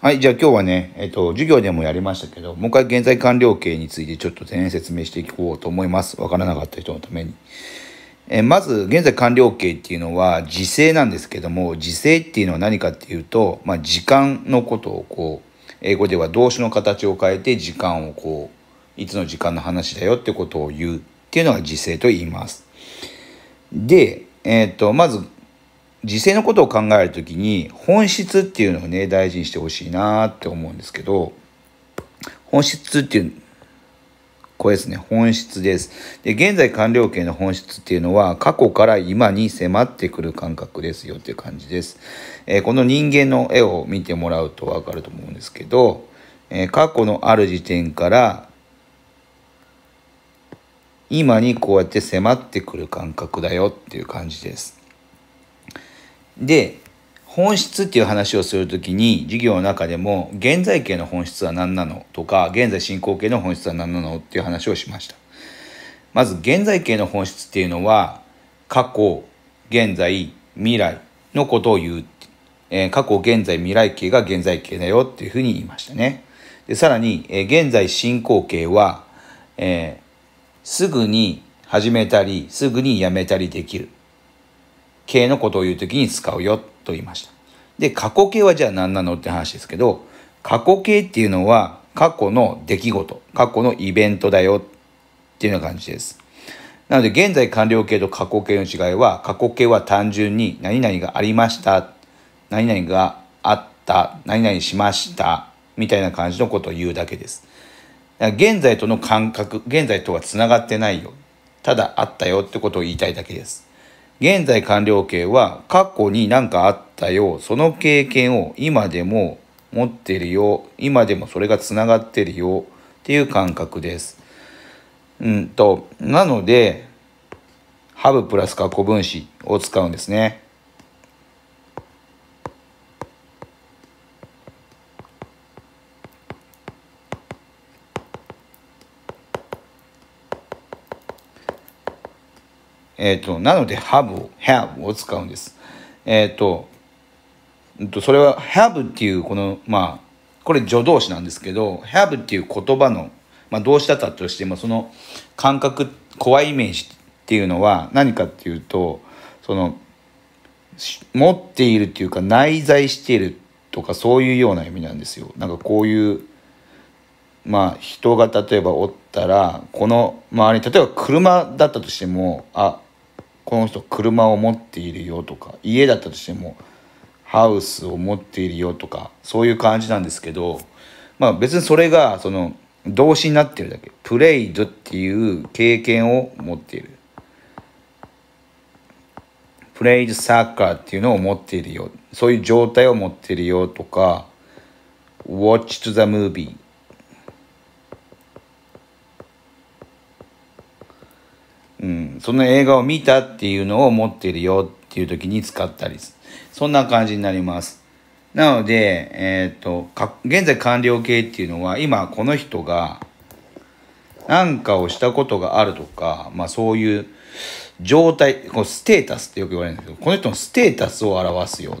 はい、じゃあ今日はね、えっと、授業でもやりましたけど、もう一回現在完了形についてちょっとね、説明していこうと思います。わからなかった人のために。えまず、現在完了形っていうのは、時制なんですけども、時制っていうのは何かっていうと、まあ、時間のことをこう、英語では動詞の形を変えて時間をこう、いつの時間の話だよってことを言うっていうのが時制と言います。で、えっ、と、まず、時勢のことを考える時に本質っていうのをね大事にしてほしいなって思うんですけど本質っていうこれですね本質ですで現在完了形の本質っていうのは過去から今に迫ってくる感覚ですよっていう感じです、えー、この人間の絵を見てもらうと分かると思うんですけど、えー、過去のある時点から今にこうやって迫ってくる感覚だよっていう感じですで本質っていう話をする時に授業の中でも現在形の本質は何なのとか現在進行形の本質は何なのっていう話をしましたまず現在形の本質っていうのは過去現在未来のことを言う、えー、過去現在未来形が現在形だよっていうふうに言いましたねでさらに、えー、現在進行形は、えー、すぐに始めたりすぐにやめたりできる形のことを言う時に使うよと言いました。で、過去形はじゃあ何なのって話ですけど、過去形っていうのは過去の出来事、過去のイベントだよっていうような感じです。なので、現在完了形と過去形の違いは、過去形は単純に何々がありました、何々があった、何々しました、みたいな感じのことを言うだけです。現在との感覚、現在とは繋がってないよ。ただあったよってことを言いたいだけです。現在完了形は過去に何かあったよその経験を今でも持ってるよ今でもそれがつながってるよっていう感覚です。うんとなのでハブプラス過去分詞を使うんですね。えっ、ー、と、なので have を、have を使うんです。えっ、ー、と、それは have っていうこの、まあ、これ助動詞なんですけど、have っていう言葉の、まあ、動詞だったとしても、その感覚、怖いイメージっていうのは何かっていうと、その、持っているっていうか内在しているとかそういうような意味なんですよ。なんかこういう、まあ人が例えばおったら、この周り、例えば車だったとしても、あ、この人車を持っているよとか家だったとしてもハウスを持っているよとかそういう感じなんですけどまあ別にそれがその動詞になってるだけプレイドっていう経験を持っているプレイドサッカーっていうのを持っているよそういう状態を持っているよとか Watch to the movie うん、その映画を見たっていうのを持ってるよっていう時に使ったりそんな感じになります。なので、えっ、ー、と、現在完了形っていうのは、今この人が何かをしたことがあるとか、まあそういう状態、こうステータスってよく言われるんですけど、この人のステータスを表すよっ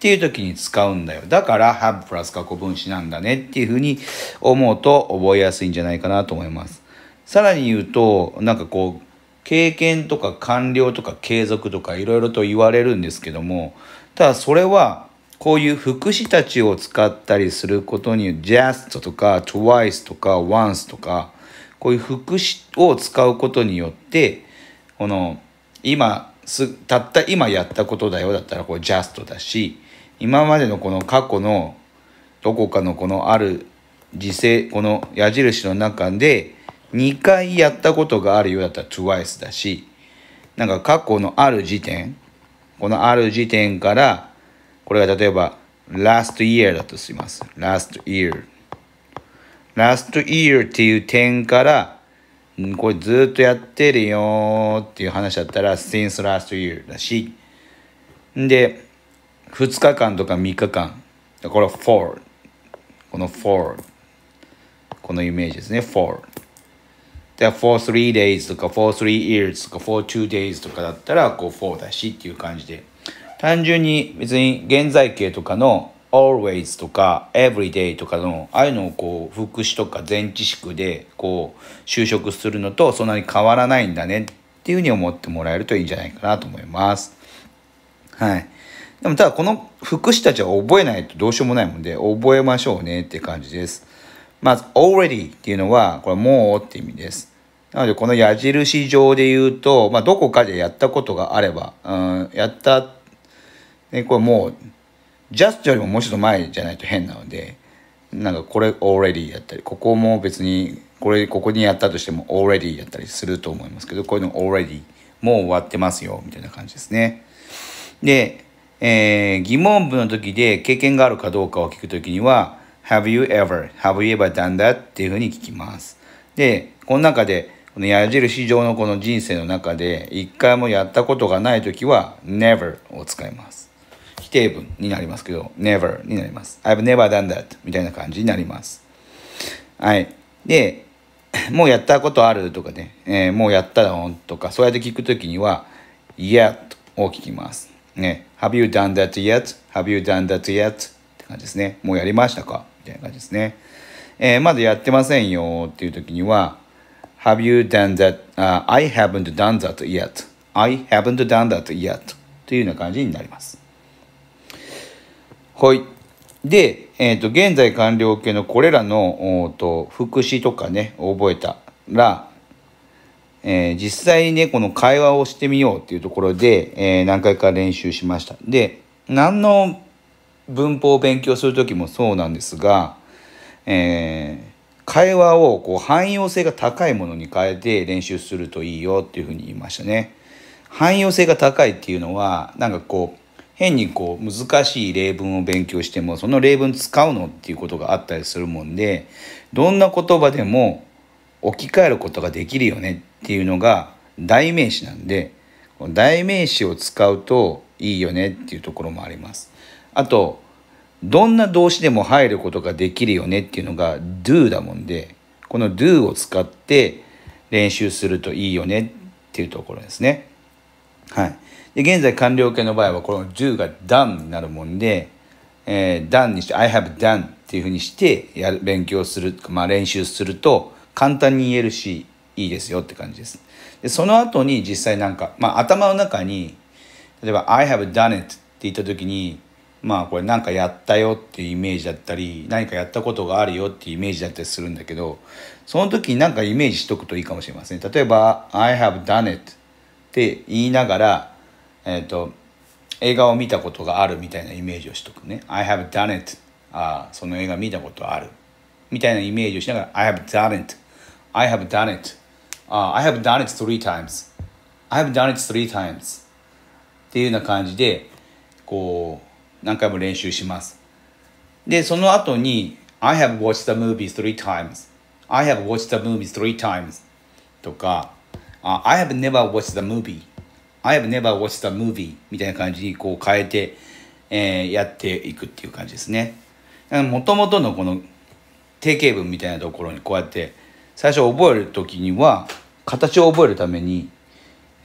ていう時に使うんだよ。だから、have プラス過去分詞なんだねっていうふうに思うと覚えやすいんじゃないかなと思います。さらに言うとなんかこう経験とか官僚とか継続とかいろいろと言われるんですけどもただそれはこういう副詞たちを使ったりすることに just とか twice とか once とかこういう副詞を使うことによってこの今すたった今やったことだよだったらこう just だし今までのこの過去のどこかのこのある時勢この矢印の中で2回やったことがあるようだったら twice だし、なんか過去のある時点、このある時点から、これが例えば last year だとします。last year。last year っていう点から、これずっとやってるよっていう話だったら since last year だし、んで、2日間とか3日間、これ for この for このイメージですね for で、for three days とか for three years とか for two days とかだったら、こう for だしっていう感じで。単純に別に現在形とかの always とか everyday とかの、ああいうのをこう、副詞とか前置詞で、こう、就職するのとそんなに変わらないんだねっていうふうに思ってもらえるといいんじゃないかなと思います。はい。でもただこの副詞たちは覚えないとどうしようもないもんで、覚えましょうねって感じです。まず、already っていうのは、これもうって意味です。なので、この矢印上で言うと、まあ、どこかでやったことがあれば、うん、やった、ね、これもう、ジャストよりももうちょっと前じゃないと変なので、なんかこれ already やったり、ここも別に、これ、ここにやったとしても already やったりすると思いますけど、こういうの already もう終わってますよ、みたいな感じですね。で、えー、疑問文の時で経験があるかどうかを聞く時には、have you ever, have you ever done that? っていうふうに聞きます。で、この中で、この矢印上のこの人生の中で一回もやったことがない時は never を使います。否定文になりますけど never になります。I've never done that みたいな感じになります。はい。で、もうやったことあるとかね、えー、もうやったのとか、そうやって聞くときには yet を聞きます。ね、have you done that yet?have you done that yet? って感じですね。もうやりましたかみたいな感じですね。えー、まだやってませんよっていうときには Have you done that?、Uh, I haven't done that yet. I haven't done that yet. というような感じになります。はい。で、えー、と、現在完了形のこれらの、おと、副詞とかね、覚えたら、えー、実際にね、この会話をしてみようっていうところで、えー、何回か練習しました。で、何の文法を勉強するきもそうなんですが、え会話をこう汎用性が高いものに変えて練習するといいよっていうふうに言いましたね。汎用性が高いっていうのはなんかこう変にこう難しい例文を勉強してもその例文使うのっていうことがあったりするもんでどんな言葉でも置き換えることができるよねっていうのが代名詞なんで代名詞を使うといいよねっていうところもあります。あとどんな動詞でも入ることができるよねっていうのが do だもんで、この do を使って練習するといいよねっていうところですね。はい。で、現在完了形の場合は、この do が done になるもんで、えー、done にして、I have done っていうふうにしてやる、勉強する、まあ練習すると簡単に言えるし、いいですよって感じです。で、その後に実際なんか、まあ頭の中に、例えば I have done it って言った時に、まあこれ何かやったよっていうイメージだったり何かやったことがあるよっていうイメージだったりするんだけどその時に何かイメージしとくといいかもしれません例えば「I have done it」って言いながら、えーと、映画を見たことがあるみたいなイメージをしとくね「I have done it」あその映画見たことあるみたいなイメージをしながら「I have done it」「I have done it」あ「I have done it three times」「I have done it three times」っていうような感じでこう何回も練習します。で、その後に I have watched the movie three times. I have watched the movie three times. とか、I have never watched the movie. I have never watched the movie. みたいな感じにこう変えて、えー、やっていくっていう感じですね。もともとのこの定型文みたいなところにこうやって最初覚える時には形を覚えるために、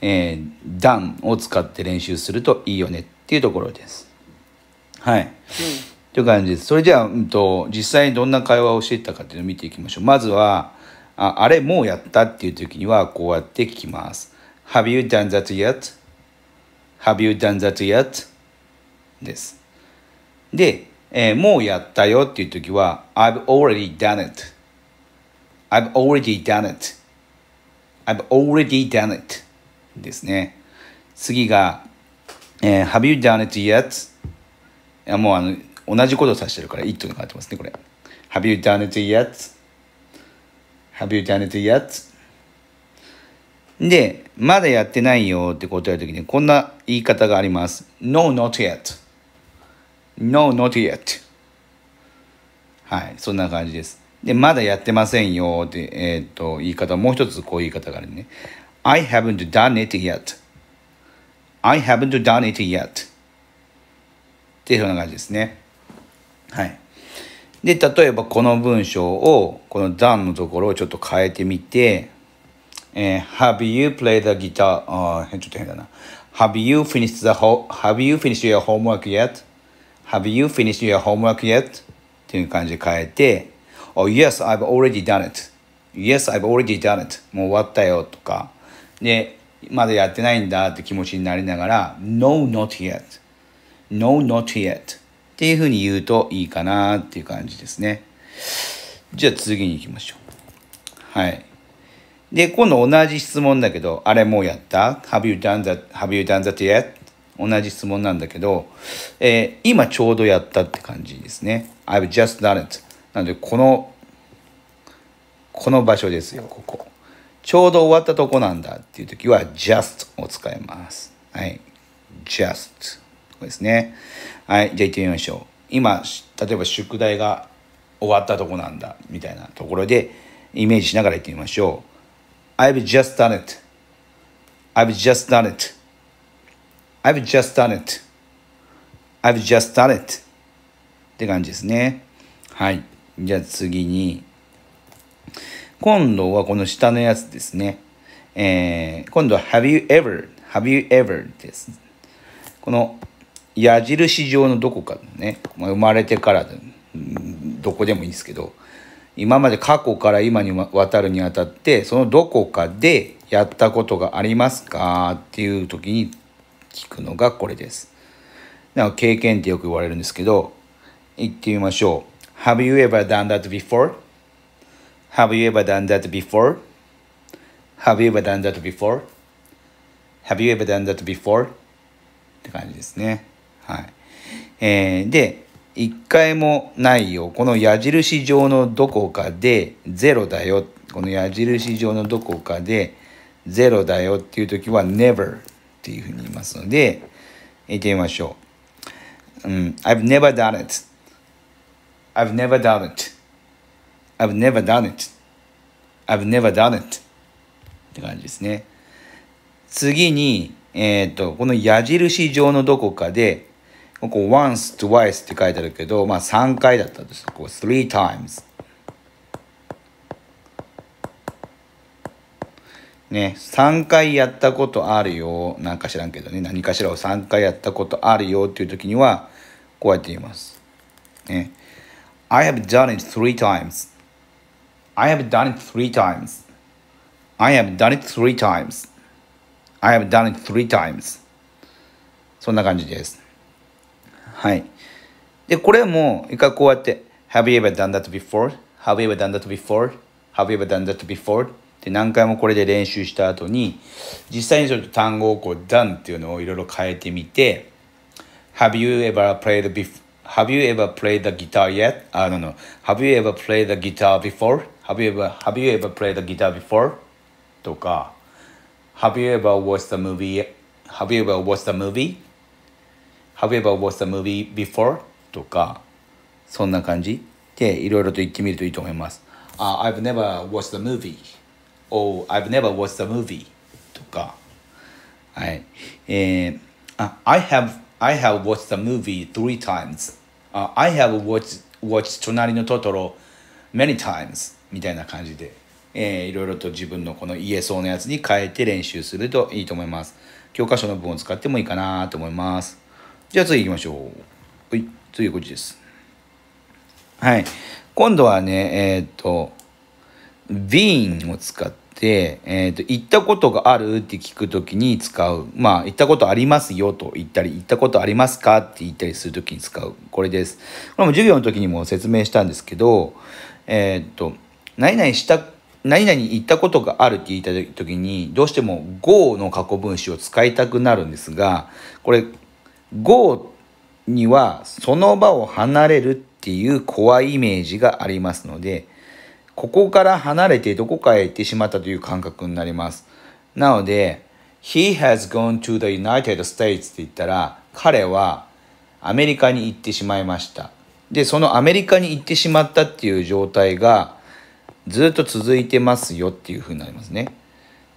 えー、段を使って練習するといいよねっていうところです。はい、という感じですそれじゃあ、うんと、と実際にどんな会話をしていったかっていうのを見ていきましょうまずはああれもうやったっていう時にはこうやって聞きます Have you done that yet? Have you done that yet? ですで、えー、もうやったよっていう時は I've already done it I've already done it I've already done it ですね次が、えー、Have you done it yet? もうあの同じことを指してるから it になってますねこれ Have you done it yet? Have you done it yet? で、まだやってないよって答えるときにこんな言い方があります。No, not yet. No, not yet. はい、そんな感じです。で、まだやってませんよって、えっ、ー、と、言い方、もう一つこういう言い方があるね。I haven't done it yet.I haven't done it yet. っていうような感じですね。はい。で、例えばこの文章を、この段のところをちょっと変えてみて、えー、Have you played the guitar? あちょっと変だな。Have you finished the h o Have you finished your homework yet? Have you finished your homework yet? っていう感じで変えて、Oh, yes, I've already done it. Yes, I've already done it. もう終わったよとか。で、まだやってないんだって気持ちになりながら、No, not yet. No, not yet っていうふうに言うといいかなっていう感じですね。じゃあ次に行きましょう。はい。で、今度同じ質問だけど、あれもうやった ?Have you done that, have you done that yet? 同じ質問なんだけど、えー、今ちょうどやったって感じですね。I've just done it. なので、この、この場所ですよ、ここ。ちょうど終わったとこなんだっていう時は just を使います。はい。just。こですね。はい、じゃあ行ってみましょう。今、例えば宿題が終わったとこなんだ、みたいなところで、イメージしながら行ってみましょう。I've just done it.I've just done it.I've just done it.I've just done it. って感じですね。はい。じゃあ次に、今度はこの下のやつですね。えー、今度は Have you ever? Have you ever? です。この矢印上のどこかね、まあ、生まれてからどこでもいいんですけど今まで過去から今に渡るにあたってそのどこかでやったことがありますかっていう時に聞くのがこれです。な経験ってよく言われるんですけど言ってみましょう。Have you ever done that before? Have you ever done that before? Have you ever done that before? Have you ever done that before? って感じですね。はい。えー、で、一回もないよ。この矢印上のどこかで0だよ。この矢印上のどこかで0だよっていう時は never っていうふうに言いますので、言ってみましょう。うん、I've never done it. I've never done it. I've never done it. I've never done it. って感じですね。次に、えっ、ー、と、この矢印上のどこかでここ once, twice って書いてあるけど、まあ3回だったんです。こう three times。ね、3回やったことあるよ。なんか知らんけどね、何かしらを3回やったことあるよっていう時には、こうやって言います。ね。I have done it three times. I have done it three times. I have done it three times. I have done it three times. そんな感じです。はい。で、これも一回こうやって、Have you ever done that before?Have you ever done that before?Have you ever done that before? で何回もこれで練習した後に実際にちょっと単語をこう done っていうのをいろいろ変えてみて Have you ever played before? Have you ever played the guitar yet? I don't know. Have you ever played the guitar before? Have you ever Have you ever played the guitar before? とか Have you ever watched the movie? Have you ever watched the movie? Have you ever watched a movie before? とか、そんな感じでいろいろと言ってみるといいと思います。Uh, I've never watched a movie. Oh, I've never watched a movie. とか、はい。えー、I have, I have watched a movie three times.、Uh, I have watched, watched 隣のトトロ many times みたいな感じで、えー、いろいろと自分のこの言えそうなやつに変えて練習するといいと思います。教科書の文を使ってもいいかなと思います。じゃあ次行きましょう。はい。次こっちです。はい。今度はね、えっ、ー、と、ビーンを使って、えっ、ー、と、行ったことがあるって聞くときに使う。まあ、行ったことありますよと言ったり、行ったことありますかって言ったりするときに使う。これです。これも授業の時にも説明したんですけど、えっ、ー、と、何々した、何々行ったことがあるって言いたときに、どうしても go の過去分詞を使いたくなるんですが、これ、GO にはその場を離れるっていう怖いイメージがありますので、ここから離れてどこかへ行ってしまったという感覚になります。なので、He has gone to the United States って言ったら、彼はアメリカに行ってしまいました。で、そのアメリカに行ってしまったっていう状態がずっと続いてますよっていうふうになりますね。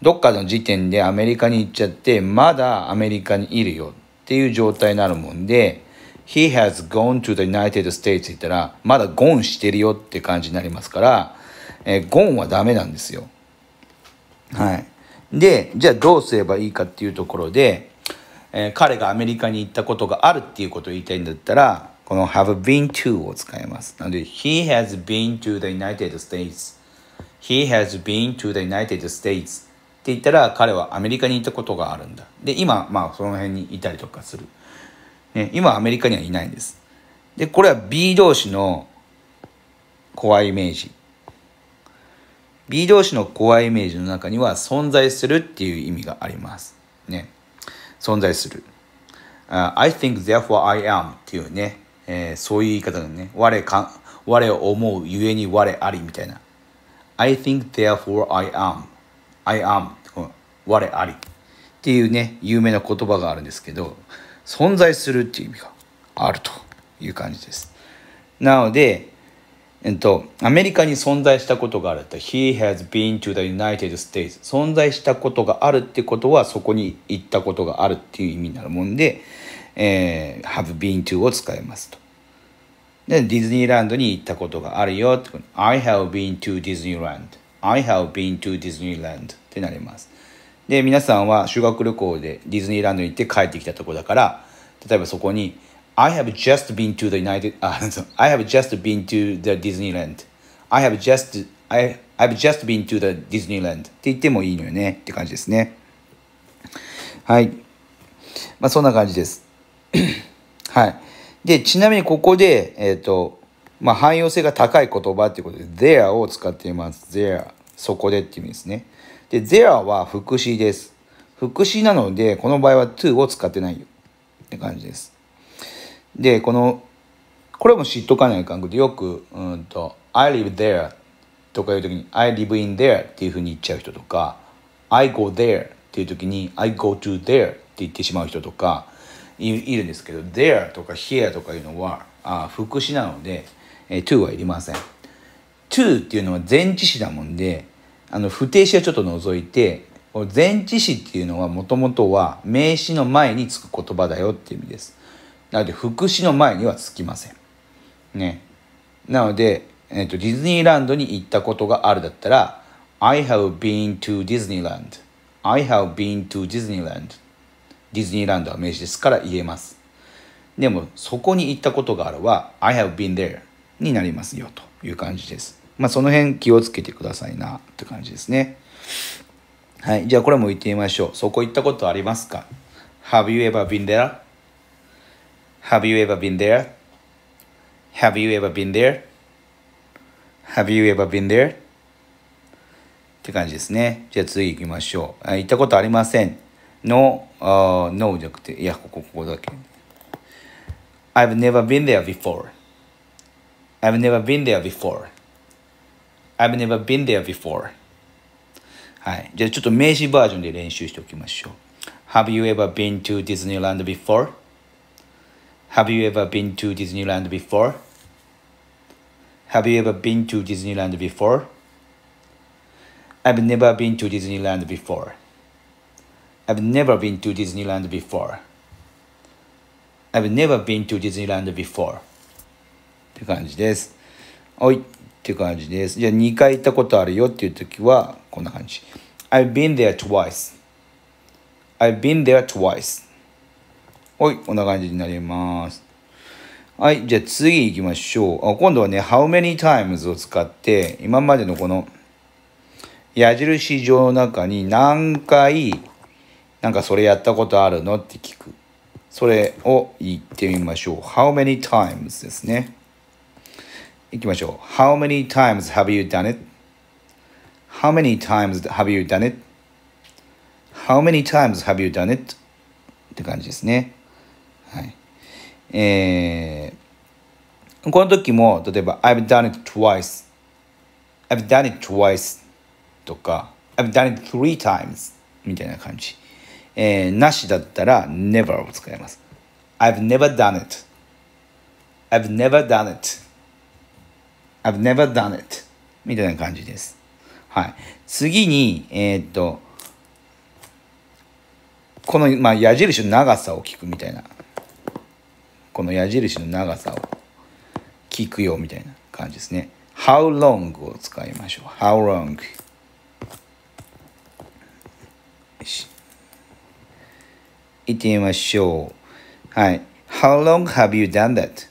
どっかの時点でアメリカに行っちゃって、まだアメリカにいるよ。っていう状態になるもんで、He has gone to the United States 言ったら、まだゴンしてるよって感じになりますから、えー、ゴンはダメなんですよ。はい。で、じゃあどうすればいいかっていうところで、えー、彼がアメリカに行ったことがあるっていうことを言いたいんだったら、この have been to を使います。なので、He has been to the United States.He has been to the United States. って言ったら彼はアメリカにいたことがあるんだ。で、今、まあその辺にいたりとかする。ね、今アメリカにはいないんです。で、これは B 同士の怖いイメージ。B 同士の怖いイメージの中には存在するっていう意味があります。ね。存在する。Uh, I think therefore I am っていうね、えー、そういう言い方だね。我か、我を思うゆえに我ありみたいな。I think therefore I am I am 我ありっていうね有名な言葉があるんですけど存在するっていう意味があるという感じですなのでえっと、アメリカに存在したことがあるっ He has been to the United States 存在したことがあるってことはそこに行ったことがあるっていう意味になるもんで、えー、have been to を使いますとでディズニーランドに行ったことがあるよって I have been to Disneyland I have been to Disneyland ってなります。で、皆さんは修学旅行でディズニーランドに行って帰ってきたとこだから、例えばそこに I have just been to the United, I have just been to the Disneyland. I have just, I, I've just been to the Disneyland って言ってもいいのよねって感じですね。はい。まあそんな感じです。はい。で、ちなみにここで、えっ、ー、と、まあ、汎用性が高い言葉っていうことで there を使っています there そこでっていう意味ですねで there は副詞です副詞なのでこの場合は to を使ってないよって感じですでこのこれも知っとかない感覚でよくうんと I live there とかいう時に I live in there っていうふうに言っちゃう人とか I go there っていう時に I go to there って言ってしまう人とかいるんですけど there とか here とかいうのはあ副詞なのでえー、to はいりません。to っていうのは前置詞だもんで、あの、不定詞はちょっと除いて、前置詞っていうのはもともとは名詞の前につく言葉だよっていう意味です。なので、副詞の前にはつきません。ね。なので、えっ、と、ディズニーランドに行ったことがあるだったら、I have been to Disneyland. I have been to Disneyland. ディズニーランドは名詞ですから言えます。でも、そこに行ったことがあるは、I have been there。になりますよという感じです。まあ、その辺気をつけてくださいなって感じですね。はい。じゃあこれも言ってみましょう。そこ行ったことありますか ?Have you ever been there?Have you ever been there?Have you ever been there?Have you ever been there? って感じですね。じゃあ次行きましょう。あ行ったことありません。No, uh, no じゃなくて、いや、ここ、ここだけ。I've never been there before. I've never been there before. I've never been there before. はい。じゃあちょっと名詞バージョンで練習しておきましょう。Have you ever been to Disneyland before? Have you ever been to Disneyland before? Have you ever been to Disneyland before? I've never been to Disneyland before. I've never been to Disneyland before. I've never been to Disneyland before. って感じです。おいって感じです。じゃあ2回行ったことあるよっていう時はこんな感じ。I've been there twice. I've been there twice. おい、こんな感じになります。はい、じゃあ次行きましょう。今度はね、How many times を使って、今までのこの矢印状の中に何回、なんかそれやったことあるのって聞く。それを言ってみましょう。How many times ですね。いきましょう。How many times have you done it?How many times have you done it?How many times have you done it? って感じですね。はい。えー、この時も、例えば、I've done it twice. I've done it twice. とか、I've done it three times. みたいな感じ。えー、なしだったら、never を使います。I've never done it. I've never done it. I've never done it みたいな感じです。はい。次に、えー、っと、この、まあ、矢印の長さを聞くみたいな。この矢印の長さを聞くよみたいな感じですね。How long を使いましょう。How long? 行ってみましょう。はい。How long have you done that?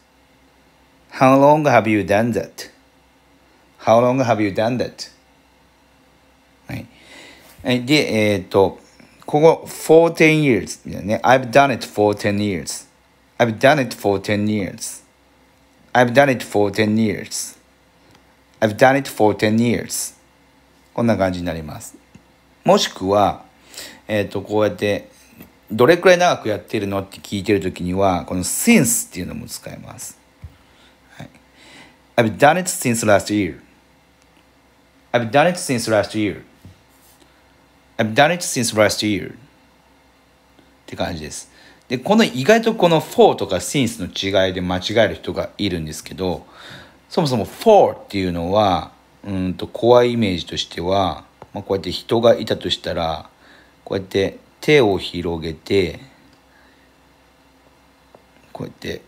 How long have you done that? How long have you done that? はい。で、えっ、ー、と、ここ、for 10 years みたいなね。I've done it for 10 years. I've done it for 10 years. I've done it for 10 years. I've done it for 10 years. こんな感じになります。もしくは、えっ、ー、と、こうやって、どれくらい長くやってるのって聞いてるときには、この since っていうのも使います。はい、I've done it since last year. I've done it since last year. I've done it since last year. って感じです。で、この意外とこの for とか since の違いで間違える人がいるんですけど、そもそも for っていうのは、うんと怖いイメージとしては、まあ、こうやって人がいたとしたら、こうやって手を広げて、こうやって、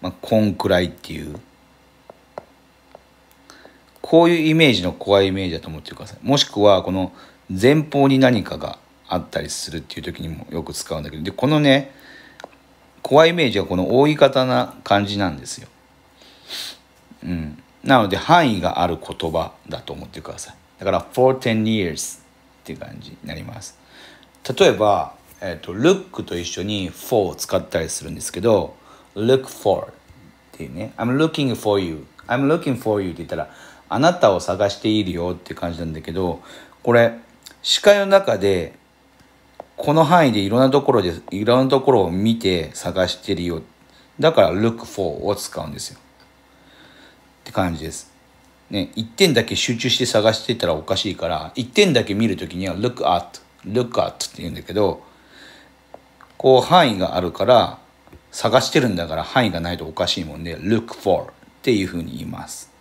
まあ、こんくらいっていう。こういうイメージの怖いイメージだと思ってくださいもしくはこの前方に何かがあったりするっていう時にもよく使うんだけどでこのね怖いイメージはこの覆い方な感じなんですよ。うん、なので範囲がある言葉だと思ってください。だから for ten years っていう感じになります。例えば、えーと、と look と一緒に for を使ったりするんですけど look for っていうね I'm looking for you I'm looking for you って言ったらあなたを探しているよって感じなんだけど、これ、視界の中で、この範囲でいろんなところで、いろんなところを見て探しているよ。だから、look for を使うんですよ。って感じです。ね、一点だけ集中して探してたらおかしいから、一点だけ見るときには look at, look at って言うんだけど、こう範囲があるから、探してるんだから範囲がないとおかしいもんで、look for っていうふうに言います。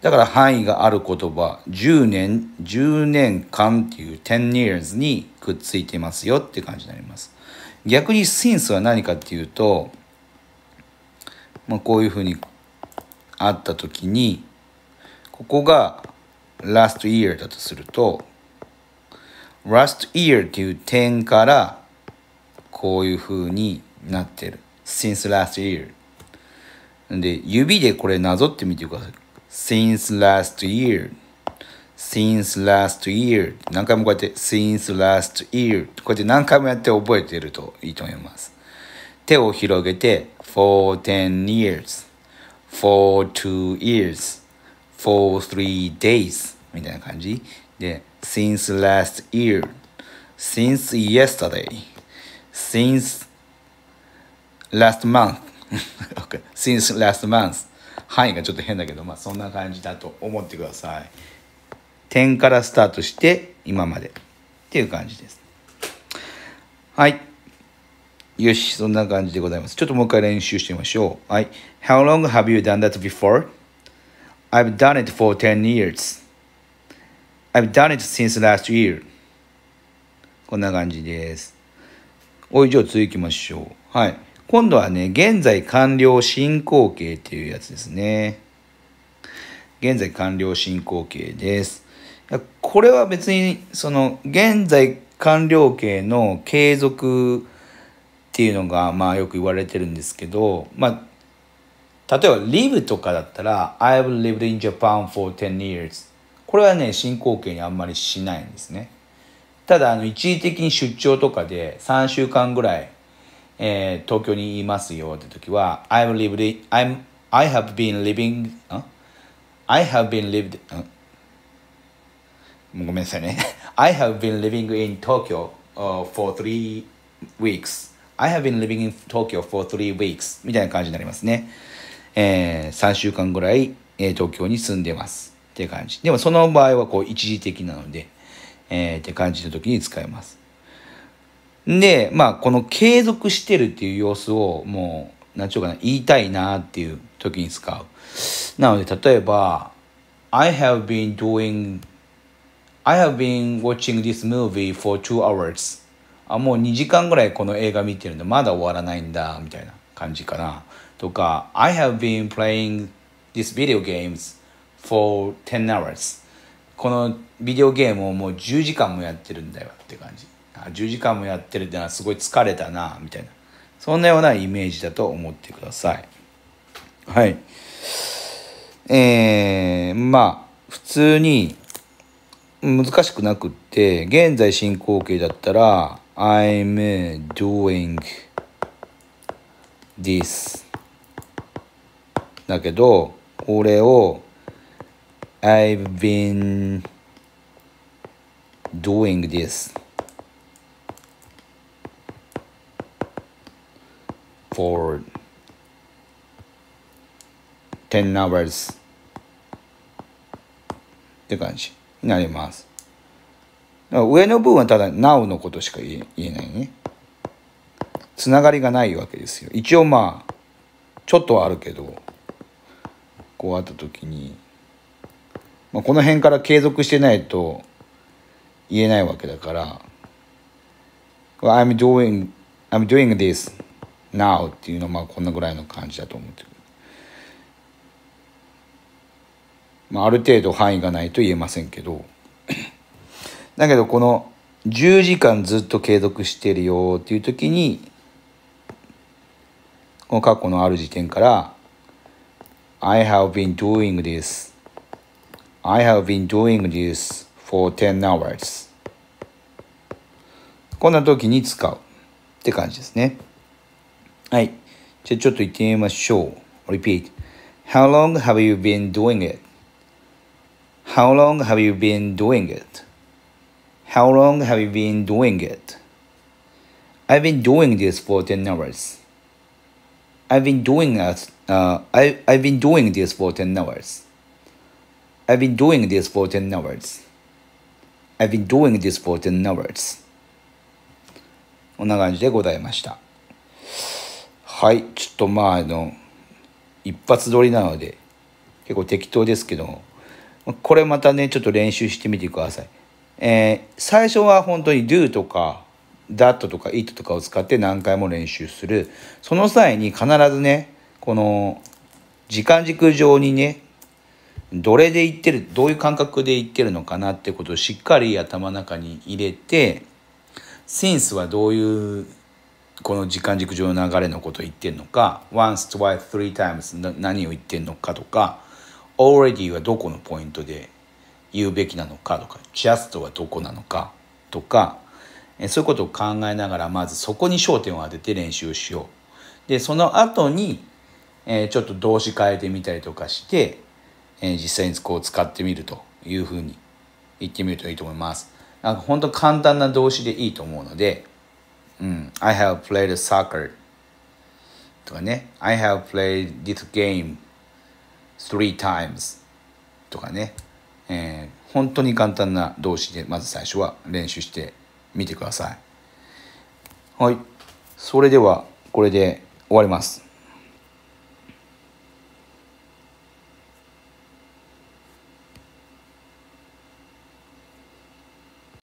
だから範囲がある言葉、10年、10年間っていう10 years にくっついてますよって感じになります。逆に since は何かっていうと、まあ、こういうふうにあった時に、ここが last year だとすると、last year っていう点からこういうふうになってる。since last year。で、指でこれなぞってみてください。since last year since last year 何回もこうやって since last year こうやって何回もやって覚えているといいと思います手を広げて for ten years for two years for three days みたいな感じで since last year since yesterday since last month since last month 範囲がちょっと変だけど、まあ、そんな感じだと思ってください。点からスタートして今までっていう感じです。はい。よし、そんな感じでございます。ちょっともう一回練習してみましょう。はい。How long have you done that before?I've done it for 10 years.I've done it since last year. こんな感じです。おい、じゃあ続きましょう。はい。今度はね、現在完了進行形っていうやつですね。現在完了進行形です。これは別に、その、現在完了形の継続っていうのが、まあよく言われてるんですけど、まあ、例えば live とかだったら、I've lived in Japan for 10 years これはね、進行形にあんまりしないんですね。ただ、あの、一時的に出張とかで3週間ぐらいえー、東京にいますよって時は I'm l i v i n I'm, I have been living I have been lived ごめんなさいね I have been living in Tokyo、for three weeks I have been living in Tokyo for three weeks みたいな感じになりますね、えー、3週間ぐらい、えー、東京に住んでますっていう感じでもその場合はこう一時的なので、えー、って感じの時に使いますで、まあ、この継続してるっていう様子を、もう、なんちゅうかな、言いたいなっていう時に使う。なので、例えば、I have been doing, I have been watching this movie for two hours. あ、もう2時間ぐらいこの映画見てるんで、まだ終わらないんだ、みたいな感じかな。とか、I have been playing this video games for 10 hours. このビデオゲームをもう10時間もやってるんだよって感じ。10時間もやってるってのはすごい疲れたなみたいなそんなようなイメージだと思ってくださいはいえー、まあ普通に難しくなくって現在進行形だったら I'm doing this だけど俺を I've been doing this for 10 hours って感じになります。上の部分はただ now のことしか言えないね。つながりがないわけですよ。一応まあ、ちょっとはあるけど、こうあった時に、まあ、この辺から継続してないと言えないわけだから、I'm doing, I'm doing this now っていうのはまあこんなぐらいの感じだと思ってる。まあ、ある程度範囲がないと言えませんけどだけどこの10時間ずっと継続してるよっていう時にこの過去のある時点から I have been doing this I have been doing this for 10 hours こんな時に使うって感じですね。はい。じゃあちょっと言ってみましょう。Repeat. How long have you been doing it? How long have you been doing it? How long have you been doing it? I've been doing this for 10 hours. I've been doing that, uh, I, I've been doing this for 10 hours. I've been doing this for 10 hours. I've been doing this for 10 hours. こんな感じでございました。はいちょっとまああの一発撮りなので結構適当ですけどこれまたねちょっと練習してみてください。えー、最初は本当に do とか that とか it とかを使って何回も練習するその際に必ずねこの時間軸上にねどれで言ってるどういう感覚で言ってるのかなってことをしっかり頭の中に入れて since はどういうこの時間軸上の流れのことを言ってんのか once, twice, three times 何を言ってんのかとか already はどこのポイントで言うべきなのかとか just はどこなのかとかそういうことを考えながらまずそこに焦点を当てて練習しようでその後に、えちょっと動詞変えてみたりとかして、え実際にこう使ってみるというふうに言ってみるといいと思いますなんか本当簡単な動詞でいいと思うのでうん、I have played soccer とかね I have played this game three times とかね、えー、本当に簡単な動詞でまず最初は練習してみてくださいはいそれではこれで終わります